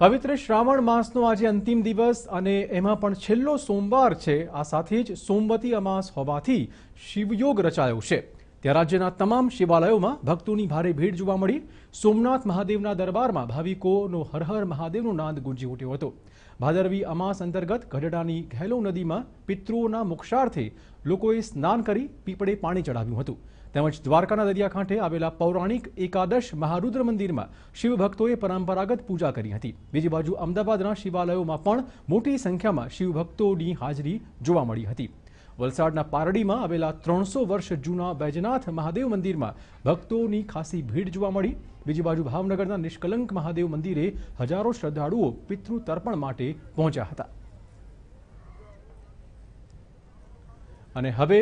પવિત્ર શ્રાવણ માસનો આજે અંતિમ દિવસ અને એમાં પણ છેલ્લો સોમવાર છે આ સાથે જ સોમવતી અમાસ હોવાથી શિવયોગ રચાયો છે તે રાત્રેના તમામ શિવાલયોમાં ભક્તોની ભારે ભીડ જોવા મળી સોમનાથ મહાદેવના દરબારમાં ભાવીકોનો હર હર મહાદેવનો નાદ ગુંજી ઉઠ્યો હતો ભાદરવી અમાસ અંતર્ગત ગડડાની ઘેલો નદીમાં પિતૃઓના મોક્ષાર્થે લોકોએ સ્નાન કરી પીપડે પાણી ચડાવ્યું હતું ત્યાં ઉચ દ્વારકાના દરિયાકાંઠે આવેલા પૌરાણિક એકાદશ મહાદુ્ર મંદિર માં શિવ ભક્તો એ પરંપરાગત પૂજા કરી હતી બીજી બાજુ અમદાવાદના શિવાલયોમાં પણ મોટી સંખ્યામાં શિવ ભક્તોની હાજરી જોવા મળી હતી વલસાડના પારડીમાં આવેલા 300 વર્ષ જૂના વૈજ્ઞાથ મહાદેવ મંદિરમાં ભક્તોની ખાસી ભીડ જોવા મળી બીજી બાજુ ભાવનગરના નિષ્કલંક મહાદેવ મંદિરે હજારો શ્રદ્ધાળુઓ પિતૃ તર્પણ માટે પહોંચ્યા હતા અને હવે